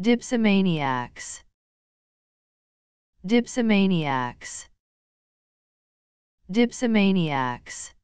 Dipsomaniacs. Dipsomaniacs. Dipsomaniacs.